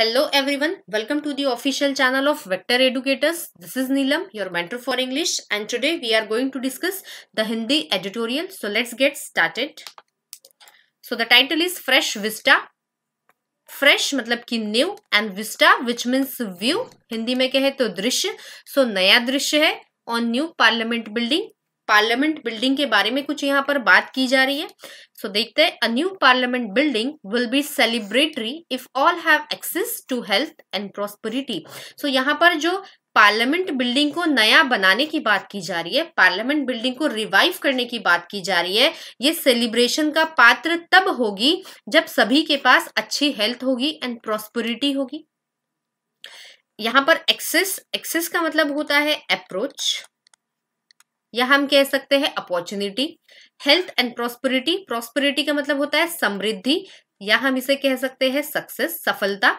Hello everyone, welcome to the official channel of Vector Educators. This is Neelam, your mentor for English and today we are going to discuss the Hindi editorial. So let's get started. So the title is Fresh Vista. Fresh मतलब कि new and Vista which means view. Hindi में कहे तो दृश्य. So नया दृश्य है on new parliament building parliament building के बारे में कुछ यहाँ पर बात की जा रही है सो so, देखते हैं a new parliament building will be celebratory if all have access to health and prosperity so यहाँ पर जो पार्लियामेंट बिल्डिंग को नया बनाने की बात की जा रही है पार्लियामेंट बिल्डिंग को रिवाइव करने की बात की जा रही है ये सेलिब्रेशन का पात्र तब होगी जब सभी के पास अच्छी हेल्थ होगी एंड प्रोस्पेरिटी होगी यहां पर एक्सेस एक्सेस का मतलब होता है अप्रोच या हम कह सकते हैं opportunity health and prosperity prosperity का मतलब होता है समृद्धि या हम इसे कह सकते हैं सक्सेस सफलता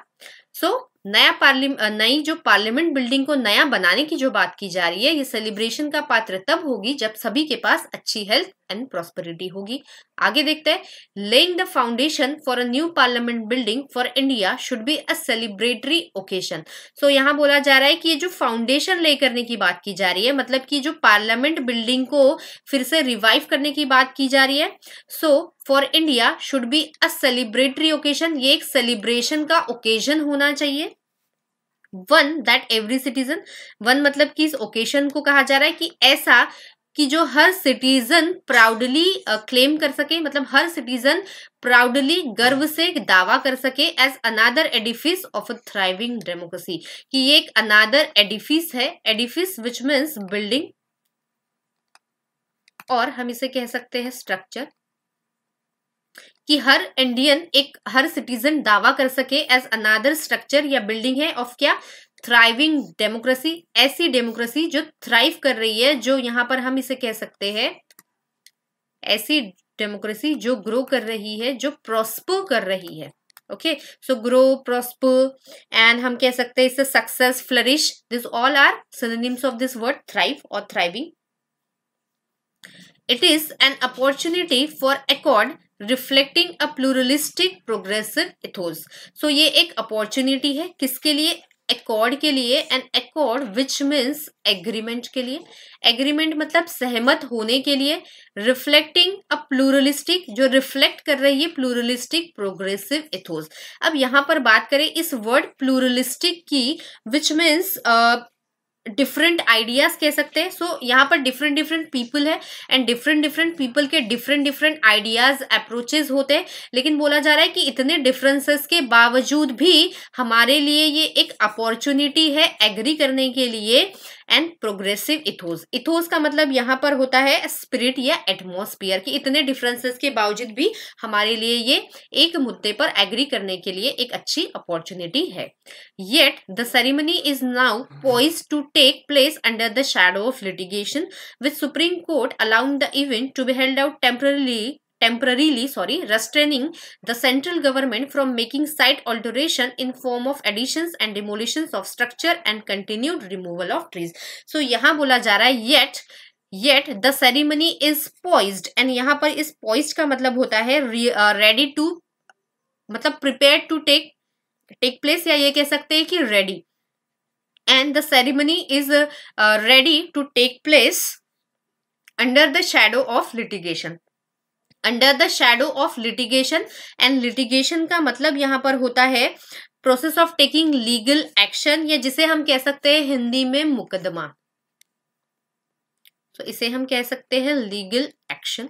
सो so, नया पार्लियामेंट नई जो पार्लियामेंट बिल्डिंग को नया बनाने की जो बात की जा रही है ये सेलिब्रेशन का पात्र तब होगी जब सभी के पास अच्छी हेल्थ एंड प्रॉस्पेरिटी होगी आगे देखते हैं laying the foundation for a new parliament building for India should be a celebratory occasion so यहाँ बोला जा रहा है कि ये जो फाउंडेशन ले करने की बात की जा रही है मतलब कि जो पार्लियामेंट बिल्डिंग को फिर से रिवाइव करने की बात की जा रही है so for India should be a celebratory occasion ये एक सेलिब्रेशन का ओकेजन होना चाहिए one that every citizen one मतलब कि इस ओकेशन को कहा जा रहा है कि ऐसा कि जो हर सिटीजन प्राउडली क्लेम कर सके मतलब हर सिटीजन प्राउडली गर्व से दावा कर सके as another edifice of a thriving democracy कि ये एक अनादर एडिफिस है एडिफिस विच मीन्स बिल्डिंग और हम इसे कह सकते हैं स्ट्रक्चर कि हर इंडियन एक हर सिटीजन दावा कर सके एज अनादर स्ट्रक्चर या बिल्डिंग है ऑफ क्या थ्राइविंग डेमोक्रेसी ऐसी डेमोक्रेसी जो थ्राइव कर रही है जो यहाँ पर हम इसे कह सकते हैं ऐसी डेमोक्रेसी जो ग्रो कर रही है जो प्रोस्पर कर रही है okay so grow prosper and हम कह सकते हैं इसे success flourish this all are synonyms of this word thrive और thriving it is an opportunity for accord reflecting a pluralistic progressive ethos so ये एक अपॉर्चुनिटी है किसके लिए एकॉर्ड के लिए an accord which means agreement के लिए एग्रीमेंट मतलब सहमत होने के लिए रिफ्लेक्टिंग अ प्लूरलिस्टिक जो रिफ्लेक्ट कर रही है प्लूरलिस्टिक प्रोग्रेसिव इथोस अब यहाँ पर बात करें इस वर्ड प्लूरलिस्टिक की विच मीन्स डिफरेंट आइडियाज कह सकते हैं सो so, यहाँ पर डिफरेंट डिफरेंट पीपल है एंड डिफरेंट डिफरेंट पीपल के डिफरेंट डिफरेंट आइडियाज अप्रोचेज होते हैं लेकिन बोला जा रहा है कि इतने डिफरेंसेस के बावजूद भी हमारे लिए ये एक अपॉर्चुनिटी है एग्री करने के लिए एंड प्रोग्रेसिव इथोस इथोस का मतलब यहाँ पर होता है स्पिरिट या एटमोस्फियर की इतने डिफरेंसेस के बावजूद भी हमारे लिए ये एक मुद्दे पर एग्री करने के लिए एक अच्छी अपॉर्चुनिटी है yet the ceremony is now poised to take place under the shadow of litigation with supreme court allowing the event to be held out temporarily temporarily sorry restraining the central government from making site alteration in form of additions and demolitions of structure and continued removal of trees so yahan bola ja raha hai yet yet the ceremony is poised and yahan par is poised ka matlab hota hai re, uh, ready to matlab prepared to take take place ya ye keh sakte hai ki ready and the ceremony is uh, uh, ready to take place under the shadow of litigation under the shadow of litigation and litigation का मतलब यहाँ पर होता है process of taking legal action या जिसे हम कह सकते हैं हिंदी में मुकदमा तो इसे हम कह सकते हैं लीगल एक्शन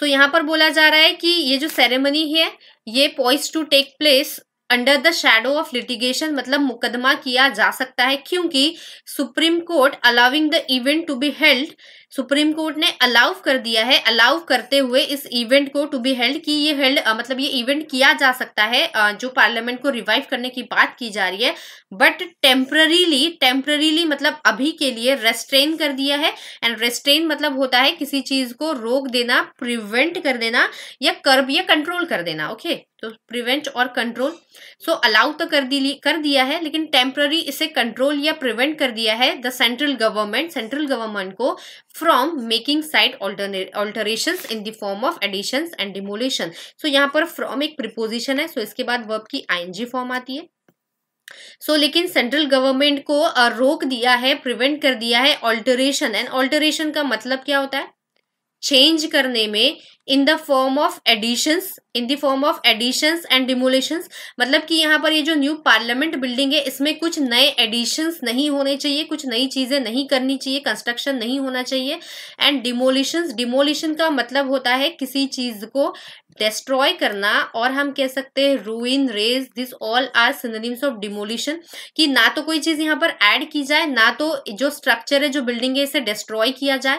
सो यहाँ पर बोला जा रहा है कि ये जो सेरेमनी है ये poised to take place under the shadow of litigation मतलब मुकदमा किया जा सकता है क्योंकि supreme court allowing the event to be held supreme court ने अलाउ कर दिया है अलाउ करते हुए इस इवेंट को टू बी हेल्ड कि ये हेल्ड मतलब ये इवेंट किया जा सकता है जो पार्लियामेंट को रिवाइव करने की बात की जा रही है बट टेम्प्ररीली टेम्प्ररीली मतलब अभी के लिए रेस्ट्रेन कर दिया है एंड रेस्ट्रेन मतलब होता है किसी चीज को रोक देना प्रिवेंट कर देना या कर्ब या कंट्रोल कर देना ओके okay? तो प्रिवेंट और कंट्रोल सो अलाउ तो कर दी कर दिया है लेकिन टेम्प्ररी इसे कंट्रोल या प्रिवेंट कर दिया है the central government central government को from making site alteration in the form of addition and demolition so यहाँ पर फ्रॉम एक प्रिपोजिशन है सो so इसके बाद वर्ब की आई एनजी फॉर्म आती है सो so, लेकिन सेंट्रल गवर्नमेंट को रोक दिया है प्रिवेंट कर दिया है ऑल्टरेशन एंड ऑल्टरेशन का मतलब क्या होता है चेंज करने में in the form of additions in the form of additions and demolitions मतलब कि यहाँ पर ये जो न्यू पार्लियामेंट बिल्डिंग है इसमें कुछ नए एडिशंस नहीं होने चाहिए कुछ नई चीज़ें नहीं करनी चाहिए कंस्ट्रक्शन नहीं होना चाहिए एंड डिमोलिशंस डिमोलिशन का मतलब होता है किसी चीज़ को डिस्ट्रॉय करना और हम कह सकते हैं ruin raze this all are synonyms of demolition कि ना तो कोई चीज़ यहाँ पर ऐड की जाए ना तो जो स्ट्रक्चर है जो बिल्डिंग है इसे डिस्ट्रॉय किया जाए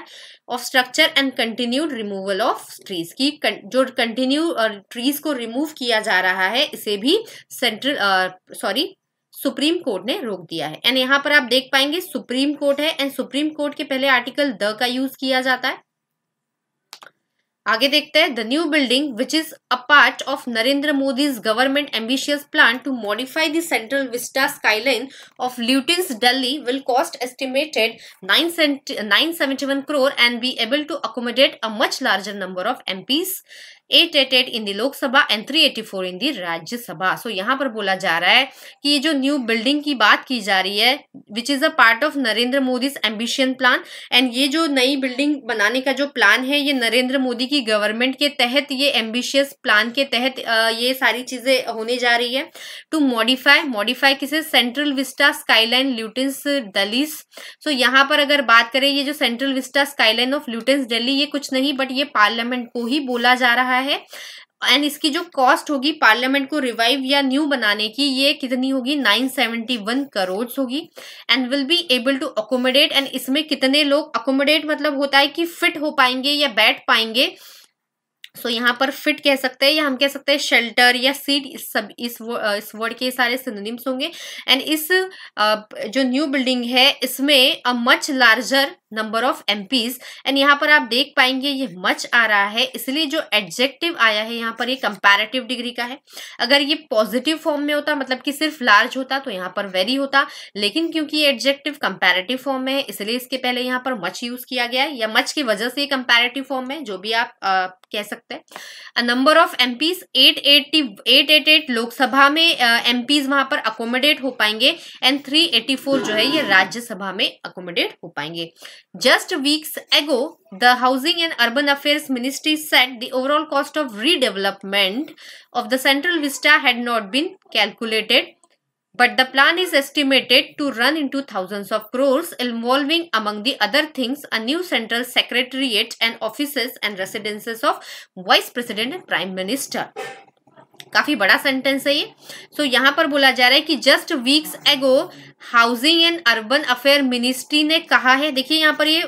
of structure and continued removal of trees की जो कंटिन्यू ट्रीज uh, को रिमूव किया जा रहा है इसे भी central sorry uh, supreme court ने रोक दिया है एंड यहाँ पर आप देख पाएंगे सुप्रीम कोर्ट है एंड सुप्रीम कोर्ट के पहले आर्टिकल द का यूज किया जाता है आगे देखते हैं the new building which is a part of Narendra Modi's government ambitious plan to modify the central vista skyline of Lutyens Delhi will cost estimated nine seventy one crore and be able to accommodate a much larger number of MPs 888 in the Lok Sabha and 384 in the Rajya Sabha so यहाँ पर बोला जा रहा है कि ये जो new building की बात की जा रही है which is a part of Narendra Modi ambition plan and ये जो नई बिल्डिंग बनाने का जो प्लान है ये नरेंद्र मोदी की गवर्नमेंट के तहत ये एम्बिशियस प्लान के तहत ये सारी चीजें होने जा रही है टू मॉडिफाई मॉडिफाई किसे central vista skyline Lutyens Delhi's so यहाँ पर अगर बात करें ये जो central vista skyline of Lutyens Delhi ये कुछ नहीं बट ये पार्लियामेंट को ही बोला जा रहा रहा है एंड इसकी जो कॉस्ट होगी पार्लियामेंट को रिवाइव या न्यू बनाने की ये कितनी होगी 971 करोड़ होगी and will be able to accommodate and इसमें कितने लोग अकोमोडेट मतलब होता है कि फिट हो पाएंगे या बैठ पाएंगे सो so, यहाँ पर फिट कह सकते हैं या हम कह सकते हैं शेल्टर या सीट इस सब इस वो, इस वर्ड के सारे सिनोनिम्स होंगे एंड इस जो न्यू बिल्डिंग है इसमें a much larger number of M and यहाँ पर आप देख पाएंगे ये मच आ रहा है इसलिए जो एडजेक्टिव आया है यहाँ पर ये कंपैरेटिव डिग्री का है अगर ये पॉजिटिव फॉर्म में होता मतलब कि सिर्फ लार्ज होता तो यहाँ पर वेरी होता लेकिन क्योंकि ये एडजेक्टिव कंपैरेटिव फॉर्म में है इसलिए इसके पहले यहाँ पर मच यूज किया गया है या मच की वजह से ये कंपेरेटिव फॉर्म में जो भी आप आ, कह सकते सकते हैं नंबर ऑफ एट 888 लोकसभा में एमपीज वहां पर अकोमोडेट हो पाएंगे एंड थ्री एटी फोर जो है ये राज्यसभा में अकोमोडेट हो पाएंगे just weeks ago the housing and urban affair ministry set the cost of redevelopment of the central vista had not been calculated But the plan is estimated to run into thousands of crores, involving, among the other things, a new central secretariat and offices and residences of Vice President and Prime Minister. काफी बड़ा sentence है ये सो so, यहाँ पर बोला जा रहा है कि just weeks ago housing and urban affair ministry ने कहा है देखिए यहाँ पर ये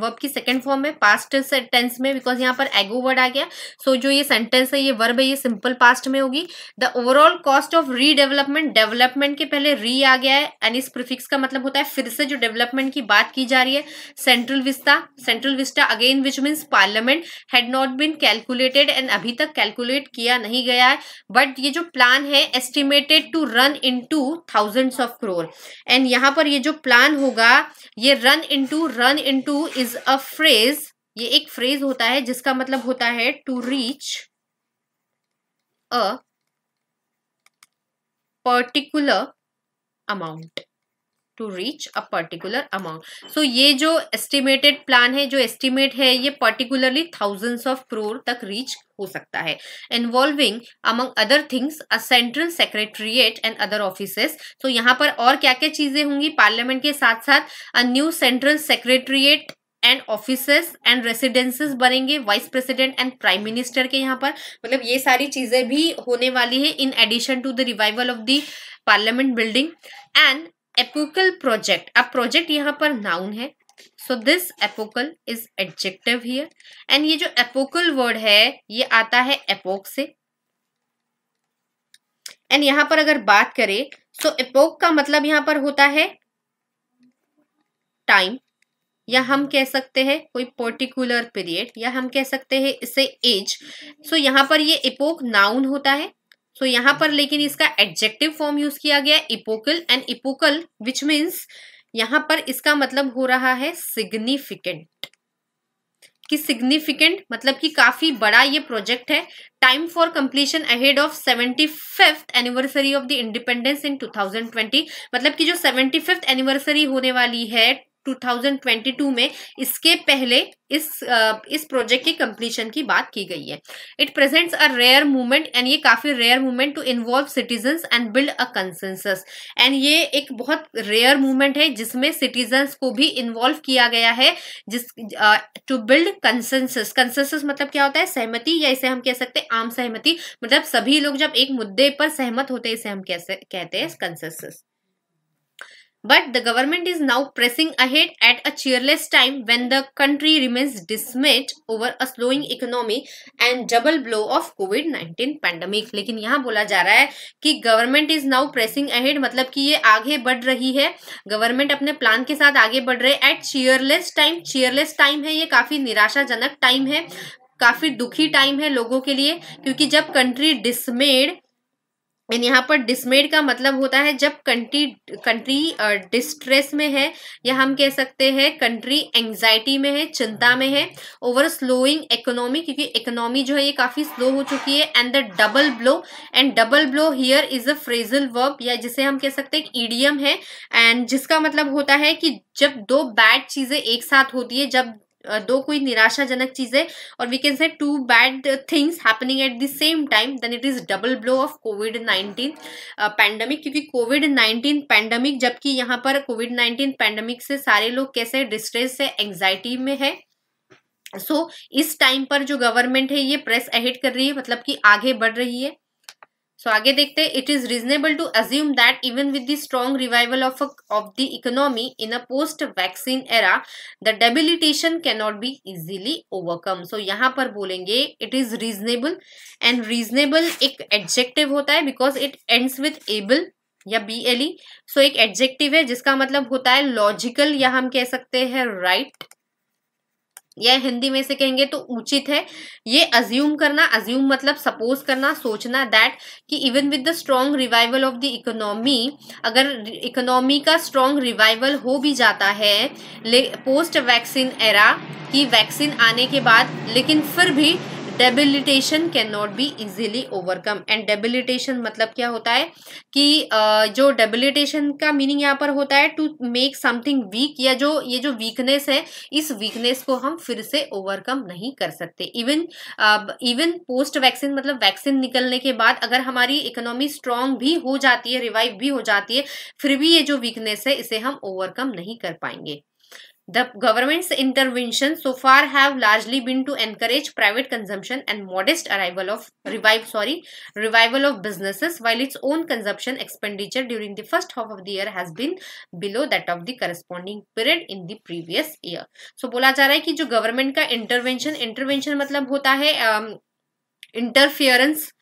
वर्ब की सेकंड फॉर्म है पास्ट टेंस में बिकॉज यहाँ पर एगो वर्ड आ गया सो so, जो ये सेंटेंस है ये वर्ब है ये सिंपल पास्ट में होगी the overall cost of redevelopment development के पहले री आ गया है एंड इस प्रिफिक्स का मतलब होता है फिर से जो डेवलपमेंट की बात की जा रही है central vista central vista again which means parliament had not been calculated and अभी तक कैलकुलेट किया नहीं गया है बट ये जो प्लान है estimated to run into thousands of crore and यहाँ पर ये जो प्लान होगा ये run into run into is a phrase ये एक फ्रेज होता है जिसका मतलब होता है to reach a particular amount to reach a particular amount so ये जो एस्टिमेटेड प्लान है जो एस्टिमेट है ये पर्टिकुलरली थाउजेंड्स ऑफ क्रोर तक रीच हो सकता है involving among other things a central secretariat and other offices तो यहाँ पर और क्या क्या चीजें होंगी पार्लियामेंट के साथ साथ a new central secretariat and offices and residences बनेंगे vice president and prime minister के यहाँ पर मतलब ये सारी चीजें भी होने वाली है in addition to the revival of the parliament building and epochal project अब प्रोजेक्ट यहाँ पर नाउन है so this epochal is adjective here and ये जो एपोकल वर्ड है ये आता है एपोक से एंड यहां पर अगर बात करें सो so एपोक का मतलब यहां पर होता है टाइम या हम कह सकते हैं कोई पर्टिकुलर पीरियड या हम कह सकते हैं इसे एज सो so यहाँ पर ये इपोक नाउन होता है सो so यहां पर लेकिन इसका एडजेक्टिव फॉर्म यूज किया गया इपोकल एंड इपोकल विच मीन्स यहां पर इसका मतलब हो रहा है सिग्निफिकेंट कि सिग्निफिकेंट मतलब कि काफी बड़ा ये प्रोजेक्ट है time for completion ahead of seventy fifth anniversary of the independence in 2020 मतलब कि जो सेवेंटी फिफ्थ एनिवर्सरी होने वाली है 2022 में इसके पहले इस इस प्रोजेक्ट के कंप्लीशन की बात की गई है it presents a rare movement and ये काफी rare movement to involve citizen and build a consensus and ये एक बहुत रेयर मूवमेंट है जिसमें सिटीजन्स को भी इन्वॉल्व किया गया है जिस टू बिल्ड कंसेंसस कंसेंसस मतलब क्या होता है सहमति या इसे हम कह सकते हैं आम सहमति मतलब सभी लोग जब एक मुद्दे पर सहमत होते हैं इसे हम कैसे कहते हैं consensus But the government is now pressing ahead at a cheerless time when the country remains dismayed over a slowing economy and double blow of कोविड-19 pandemic. लेकिन यहाँ बोला जा रहा है कि government is now pressing ahead मतलब कि ये आगे बढ़ रही है गवर्नमेंट अपने प्लान के साथ आगे बढ़ रहे at chairless time chairless time है ये काफी निराशाजनक टाइम है काफी दुखी टाइम है लोगों के लिए क्योंकि जब कंट्री डिसमेड एंड यहाँ पर डिसमेड का मतलब होता है जब कंट्री कंट्री डिस्ट्रेस में है या हम कह सकते हैं कंट्री एंग्जाइटी में है चिंता में है ओवर स्लोइंग इकोनॉमी क्योंकि इकोनॉमी जो है ये काफ़ी स्लो हो चुकी है and the double blow and double blow here is a phrasal verb या जिसे हम कह सकते हैं ईडीएम है एंड जिसका मतलब होता है कि जब दो बैड चीज़ें एक साथ होती है जब दो कोई निराशाजनक चीजें और we can say two bad things happening at the same time then it is double blow of covid nineteen pandemic क्योंकि कोविड नाइनटीन पैंडमिक जबकि यहाँ पर कोविड नाइनटीन पैंडमिक से सारे लोग कैसे डिस्ट्रेस से एंग्जाइटी में है सो so, इस टाइम पर जो गवर्नमेंट है ये प्रेस एहिट कर रही है मतलब कि आगे बढ़ रही है सो so, आगे देखते हैं it is reasonable to assume that even with the strong revival of of the economy in a post vaccine era the debilitation can not be easily overcome so यहाँ पर बोलेंगे it is reasonable and reasonable एक adjective होता है because it ends with able या B L E so एक adjective है जिसका मतलब होता है लॉजिकल या हम कह सकते हैं राइट right. या हिंदी में से कहेंगे तो उचित है ये अज्यूम करना अज्यूम मतलब सपोज करना सोचना दैट कि even with the strong revival of the economy अगर इकोनॉमी का स्ट्रांग रिवाइवल हो भी जाता है पोस्ट वैक्सीन एरा की वैक्सीन आने के बाद लेकिन फिर भी debilitation can not be easily overcome and debilitation मतलब क्या होता है कि जो डेबिलिटेशन का मीनिंग यहाँ पर होता है टू मेक समथिंग वीक या जो ये जो वीकनेस है इस वीकनेस को हम फिर से ओवरकम नहीं कर सकते इवन इवन पोस्ट वैक्सीन मतलब वैक्सीन निकलने के बाद अगर हमारी इकोनॉमी स्ट्रांग भी हो जाती है रिवाइव भी हो जाती है फिर भी ये जो वीकनेस है इसे हम ओवरकम नहीं कर पाएंगे The government's intervention so far have largely been to encourage private consumption and modest arrival of revive sorry revival of businesses, while its own consumption expenditure during the first half of the year has been below that of the corresponding period in the previous year. So बोला जा रहा है कि जो government का intervention intervention मतलब होता है इंटरफियरेंस um,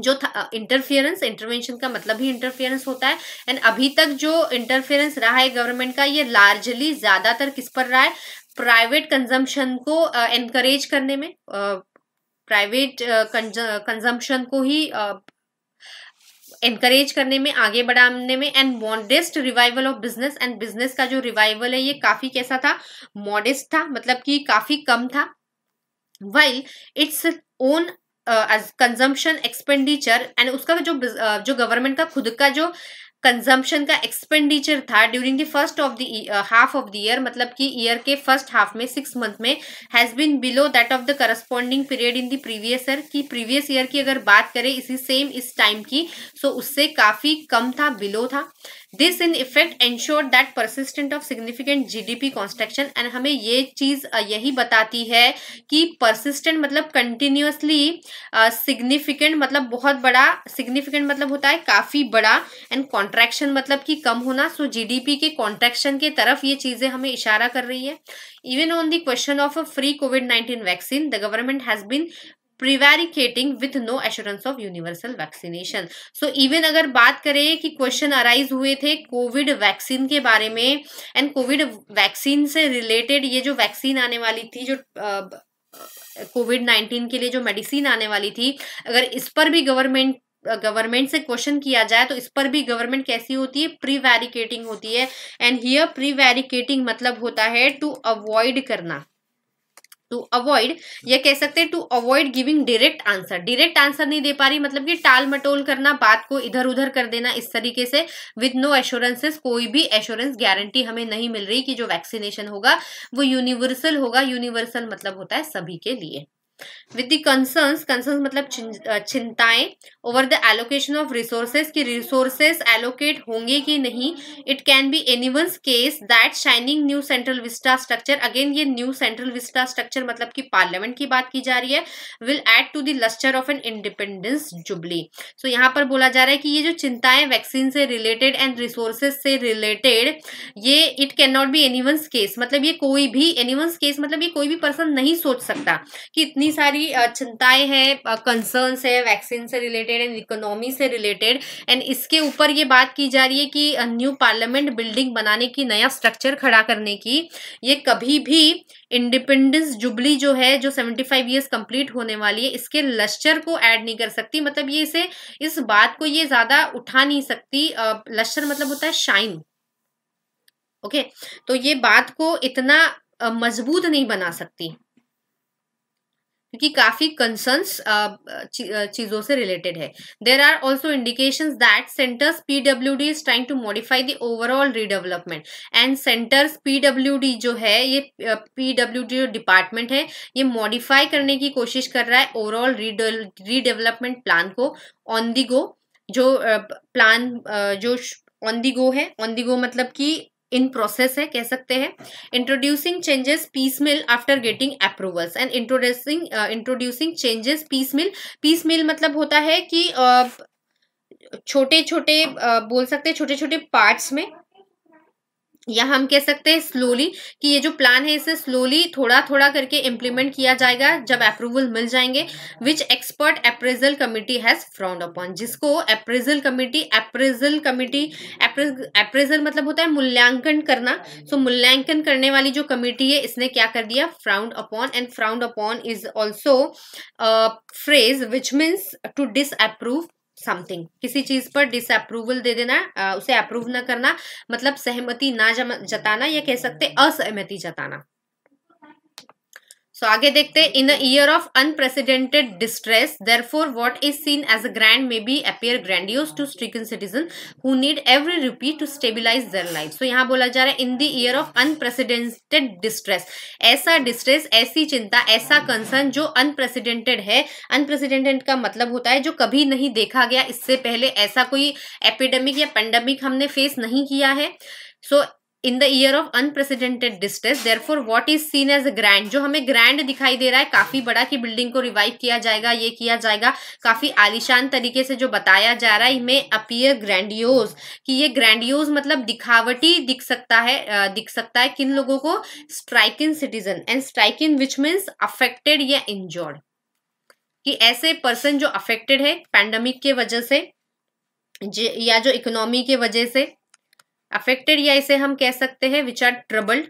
जो इंटरफेरेंस इंटरवेंशन का मतलब ही इंटरफेरेंस होता है एंड अभी तक जो इंटरफेरेंस रहा है गवर्नमेंट का ये लार्जली ज़्यादातर किस पर रहा है प्राइवेट कंजम्पशन को एनकरेज uh, करने में प्राइवेट uh, कंजम्पशन uh, को ही एनकरेज करने में आगे बढ़ाने में and modest revival of business and business का जो रिवाइवल है ये काफ़ी कैसा था मॉडेस्ट था मतलब कि काफ़ी कम था while its own consumption expenditure and उसका जो जो गवर्नमेंट का खुद का जो कंजम्पशन का एक्सपेंडिचर था during the first of the half of the year मतलब कि ईयर के फर्स्ट हाफ में सिक्स मंथ में has been below that of the corresponding period in the previous year की प्रीवियस ईयर की अगर बात करें इसी सेम इस टाइम की सो so उससे काफ़ी कम था बिलो था this in effect ensure that persistent of significant P construction and हमें ये चीज यही बताती है कि परसिस्टेंट मतलब कंटिन्यूसली सिग्निफिकेंट मतलब बहुत बड़ा सिग्निफिकेंट मतलब होता है काफी बड़ा एंड कॉन्ट्रैक्शन मतलब कि कम होना सो जीडीपी के कॉन्ट्रैक्शन के तरफ ये चीजें हमें इशारा कर रही है even on the question of a free COVID nineteen vaccine the government has been prevaricating with no assurance of universal vaccination so even अगर बात करें कि क्वेश्चन अराइज हुए थे कोविड वैक्सीन के बारे में एंड कोविड वैक्सीन से रिलेटेड ये जो वैक्सीन आने वाली थी जो कोविड नाइन्टीन के लिए जो मेडिसिन आने वाली थी अगर इस पर भी गवर्नमेंट गवर्नमेंट से क्वेश्चन किया जाए तो इस पर भी गवर्नमेंट कैसी होती है प्रीवेरिकेटिंग होती है एंड हियर प्रीवेरिकेटिंग मतलब होता है टू अवॉइड करना टू अवॉइड या कह सकते हैं to avoid giving direct answer direct answer नहीं दे पा रही मतलब कि टाल मटोल करना बात को इधर उधर कर देना इस तरीके से विद नो एश्योरेंसेस कोई भी एश्योरेंस गारंटी हमें नहीं मिल रही कि जो वैक्सीनेशन होगा वो यूनिवर्सल होगा यूनिवर्सल मतलब होता है सभी के लिए विद द कंसर्न्स कंसर्न्स मतलब चिंताएं over the allocation of resources की रिसोर्सेज एलोकेट होंगे कि नहीं it can be any case that shining new central vista structure again ये न्यू सेंट्रल विस्टा स्ट्रक्चर मतलब कि पार्लियामेंट की बात की जा रही है will add to duster lustre of an independence jubilee so यहाँ पर बोला जा रहा है कि ये जो चिंताएं वैक्सीन से रिलेटेड एंड रिसोर्सेज से रिलेटेड ये it can not be any case मतलब ये कोई भी एनी केस मतलब ये कोई भी पर्सन नहीं सोच सकता कि इतनी सारी सारी चिंताएं हैं कंसर्न्स है वैक्सीन से रिलेटेड एंड इकोनॉमी से रिलेटेड एंड इसके ऊपर ये बात की जा रही है कि न्यू पार्लियामेंट बिल्डिंग बनाने की नया स्ट्रक्चर खड़ा करने की ये कभी भी इंडिपेंडेंस जुबली जो है जो 75 फाइव ईयर्स कंप्लीट होने वाली है इसके लश्चर को ऐड नहीं कर सकती मतलब ये इसे इस बात को ये ज़्यादा उठा नहीं सकती लश्चर मतलब होता है शाइन ओके okay? तो ये बात को इतना मजबूत नहीं बना सकती क्योंकि काफी कंसर्न्स चीजों से रिलेटेड है there are also indication that centre's P W D is trying to modify the overall redevelopment and centre's P W D जो है ये पीडब्ल्यू डी जो डिपार्टमेंट है ये मॉडिफाई करने की कोशिश कर रहा है ओवरऑल रीडेवलपमेंट प्लान को ऑन दी गो जो प्लान uh, uh, जो ऑन दी गो है ऑन दी गो मतलब कि इन प्रोसेस है कह सकते हैं introducing changes piecemeal after getting approvals and introducing introducing changes piecemeal piecemeal मतलब होता है कि uh, छोटे छोटे uh, बोल सकते हैं छोटे छोटे पार्ट्स में या हम कह सकते हैं स्लोली कि ये जो प्लान है इसे स्लोली थोड़ा थोड़ा करके इम्प्लीमेंट किया जाएगा जब अप्रूवल मिल जाएंगे which expert appraisal committee has frowned upon जिसको appraisal committee appraisal committee appraisal मतलब होता है मूल्यांकन करना सो so, मूल्यांकन करने वाली जो कमिटी है इसने क्या कर दिया frowned upon and frowned upon is also phrase which means to dis something किसी चीज पर डिसअप्रूवल दे देना आ, उसे अप्रूव ना करना मतलब सहमति ना जताना या कह सकते असहमति जताना सो आगे देखते हैं in year of unprecedented distress for what is seen as a grand may be appear grandiose to stricken citizen who need every rupee to stabilise their life so यहाँ बोला जा रहा है in the year of unprecedented distress ऐसा distress ऐसी चिंता ऐसा concern जो अनप्रेसिडेंटेड है अनप्रेसिडेंटेड का मतलब होता है जो कभी नहीं देखा गया इससे पहले ऐसा कोई एपिडेमिक या पेंडेमिक हमने फेस नहीं किया है so so, in the year of unprecedented there therefore what is seen as grand जो हमें ग्रैंड दिखाई दे रहा है काफी बड़ा कि बिल्डिंग को रिवाइव किया जाएगा ये किया जाएगा काफी आलिशान तरीके से जो बताया जा रहा है में अपियर ग्रैंडियोज कि ये ग्रैंडियोज मतलब दिखावटी दिख सकता है दिख सकता है किन लोगों को strike in citizen and strike in which means affected या इंजोर्ड कि ऐसे पर्सन जो अफेक्टेड है पैंडमिक के वजह से या जो इकोनॉमी के वजह से अफेक्टेड या इसे हम कह सकते हैं which are troubled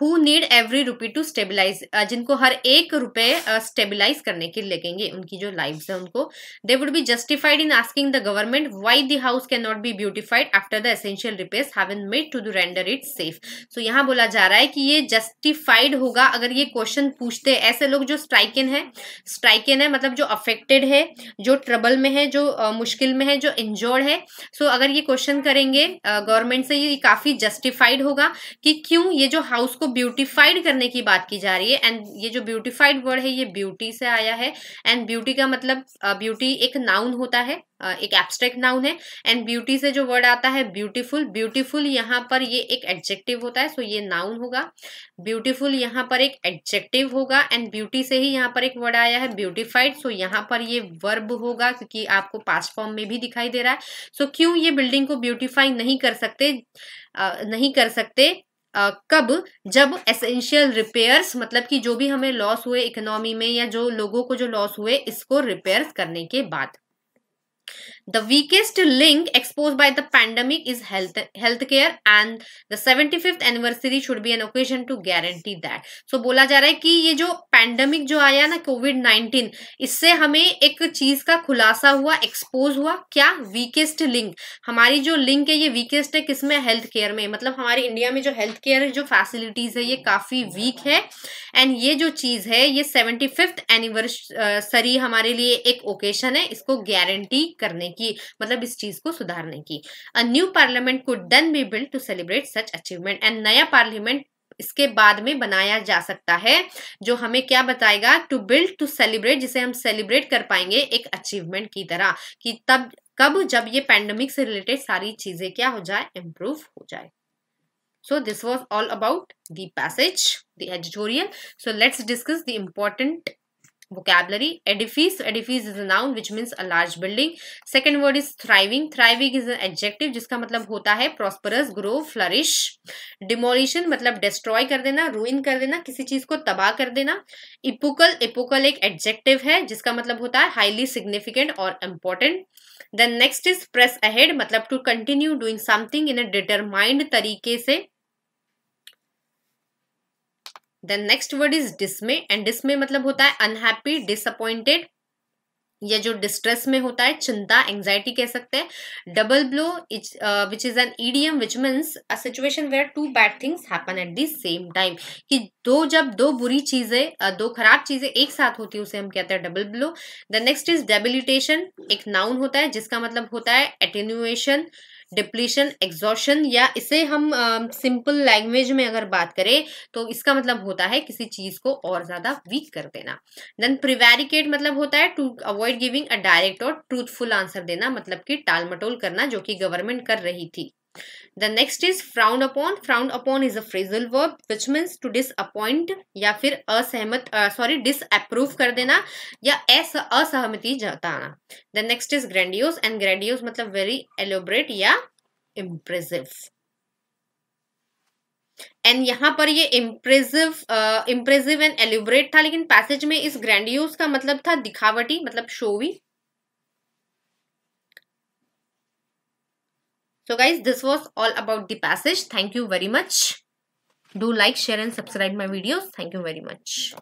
who need every rupee to stabilise जिनको हर एक रुपए स्टेबिलाईज uh, करने के लगेंगे उनकी जो लाइफ है उनको they would be justified in asking the government why the house can not be beautified after the essential have in made to render it safe so यहाँ बोला जा रहा है कि ये जस्टिफाइड होगा अगर ये क्वेश्चन पूछते हैं ऐसे लोग जो स्ट्राइकिन है स्ट्राइकिन है मतलब जो अफेक्टेड है जो ट्रबल में है जो uh, मुश्किल में है जो इंजोर्ड है सो so, अगर ये क्वेश्चन करेंगे गवर्नमेंट uh, से ये काफी जस्टिफाइड होगा कि क्यों ये जो हाउस को ब्यूटीफाइड करने की बात की जा रही है एंड ये जो ब्यूटीफाइड वर्ड है ये ब्यूटी से आया है एंड ब्यूटी का मतलब ब्यूटी एक नाउन होता है एक एब्स्ट्रैक्ट नाउन है एंड ब्यूटी से जो वर्ड आता है ब्यूटीफुल ब्यूटीफुल यहाँ पर ये एक एडजेक्टिव होता है सो so ये नाउन होगा ब्यूटीफुल यहाँ पर एक एडजेक्टिव होगा एंड ब्यूटी से ही यहाँ पर एक वर्ड आया है ब्यूटीफाइड सो यहाँ पर ये वर्ब होगा क्योंकि आपको पास्ट फॉर्म में भी दिखाई दे रहा है सो so क्यों ये बिल्डिंग को ब्यूटीफाई नहीं कर सकते आ, नहीं कर सकते कब जब एसेंशियल रिपेयर्स मतलब कि जो भी हमें लॉस हुए इकोनॉमी में या जो लोगों को जो लॉस हुए इसको रिपेयर्स करने के बाद The weakest link exposed by the pandemic is health healthcare and the 75th anniversary should be an occasion to guarantee that. So बोला जा रहा है कि ये जो pandemic जो आया ना कोविड 19 इससे हमें एक चीज का खुलासा हुआ एक्सपोज हुआ क्या वीकेस्ट लिंक हमारी जो लिंक है ये वीकेस्ट है किसमें हेल्थ केयर में मतलब हमारे इंडिया में जो हेल्थ केयर जो फैसिलिटीज है ये काफी वीक है एंड ये जो चीज है ये सेवेंटी फिफ्थ एनिवर्सरी हमारे लिए एक ओकेशन है इसको गारंटी करने की मतलब इस चीज को सुधारने की a new parliament could then be build to celebrate such achievement and नया पार्लियामेंट इसके बाद में बनाया जा सकता है जो हमें क्या बताएगा टू बिल्ड टू सेलिब्रेट जिसे हम सेलिब्रेट कर पाएंगे एक अचीवमेंट की तरह कि तब कब जब ये पैंडमिक से रिलेटेड सारी चीजें क्या हो जाए इम्प्रूव हो जाए so this was all about the passage the editorial so let's discuss the important vocabulary edifice edifice is a noun which means a large building second word is thriving thriving is an adjective jiska matlab hota hai prosperous grow flourish demolition matlab destroy kar dena ruin kar dena kisi cheez ko tabah kar dena epochal epochal ek adjective hai jiska matlab hota hai highly significant or important then next is press ahead matlab to continue doing something in a determined tarike se then next word is dismay and dismay मतलब होता है unhappy disappointed या जो distress में होता है चिंता anxiety कह सकते हैं double blow which is an idiom which means a situation where two bad things happen at the same time कि दो जब दो बुरी चीजें uh, दो खराब चीजें एक साथ होती है उसे हम कहते हैं double blow the next is debilitation एक नाउन होता है जिसका मतलब होता है एटेन्यूएशन डिप्लीशन एग्जॉशन या इसे हम सिंपल uh, लैंग्वेज में अगर बात करें तो इसका मतलब होता है किसी चीज को और ज्यादा वीक कर देना देन प्रिवेरिकेट मतलब होता है to avoid giving a direct और ट्रूथफुल आंसर देना मतलब कि टालमटोल करना जो कि गवर्नमेंट कर रही थी the next is frowned upon frowned upon is a phrasal verb which means to disappoint या फिर असहमत सॉरी डिसअप्रूव कर देना या एस असहमति जताना the next is grandiose and grandiose मतलब वेरी एलोबरेट या इम्प्रेसिव एंड यहाँ पर ये इम्प्रेसिव इम्प्रेसिव एंड एलिब्रेट था लेकिन पैसेज में इस ग्रैंडियोज का मतलब था दिखावटी मतलब showy So guys, this was all about the passage. Thank you very much. Do like, share and subscribe my videos. Thank you very much.